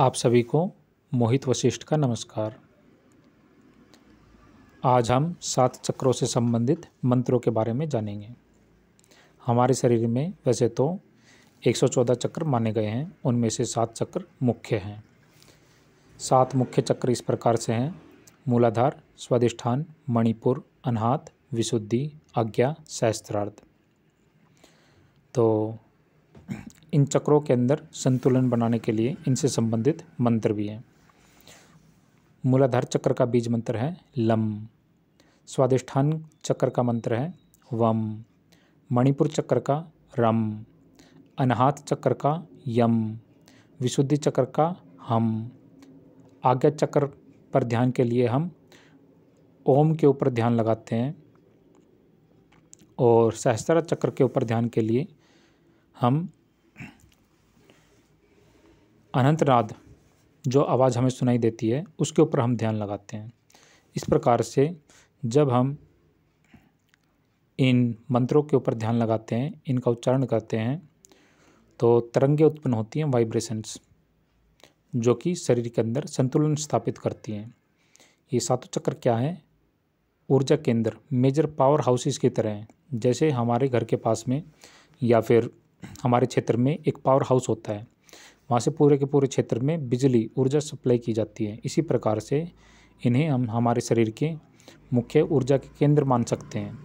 आप सभी को मोहित वशिष्ठ का नमस्कार आज हम सात चक्रों से संबंधित मंत्रों के बारे में जानेंगे हमारे शरीर में वैसे तो 114 चक्र माने गए हैं उनमें से सात चक्र मुख्य हैं सात मुख्य चक्र इस प्रकार से हैं मूलाधार स्वादिष्ठान मणिपुर अनाहत विशुद्धि आज्ञा शास्त्रार्थ तो इन चक्रों के अंदर संतुलन बनाने के लिए इनसे संबंधित मंत्र भी हैं मूलाधार चक्र का बीज मंत्र है लम स्वादिष्ठान चक्र का मंत्र है वम मणिपुर चक्र का रम अनहात चक्र का यम विशुद्धि चक्र का हम आज्ञा चक्र पर ध्यान के लिए हम ओम के ऊपर ध्यान लगाते हैं और सहस्त्र चक्र के ऊपर ध्यान के लिए हम अनंतनाद जो आवाज़ हमें सुनाई देती है उसके ऊपर हम ध्यान लगाते हैं इस प्रकार से जब हम इन मंत्रों के ऊपर ध्यान लगाते हैं इनका उच्चारण करते हैं तो तरंगें उत्पन्न होती हैं वाइब्रेशंस जो कि शरीर के अंदर संतुलन स्थापित करती हैं ये सातों चक्र क्या है ऊर्जा केंद्र मेजर पावर हाउसेस की तरह हैं जैसे हमारे घर के पास में या फिर हमारे क्षेत्र में एक पावर हाउस होता है वहाँ से पूरे के पूरे क्षेत्र में बिजली ऊर्जा सप्लाई की जाती है इसी प्रकार से इन्हें हम हमारे शरीर के मुख्य ऊर्जा के केंद्र मान सकते हैं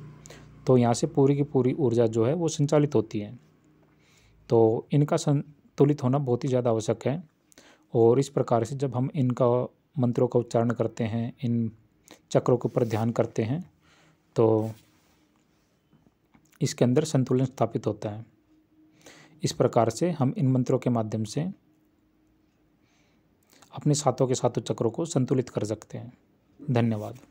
तो यहाँ से पूरी की पूरी ऊर्जा जो है वो संचालित होती है तो इनका संतुलित होना बहुत ही ज़्यादा आवश्यक है और इस प्रकार से जब हम इनका मंत्रों का उच्चारण करते हैं इन चक्रों के ऊपर ध्यान करते हैं तो इसके अंदर संतुलन स्थापित होता है इस प्रकार से हम इन मंत्रों के माध्यम से अपने साथों के सातों चक्रों को संतुलित कर सकते हैं धन्यवाद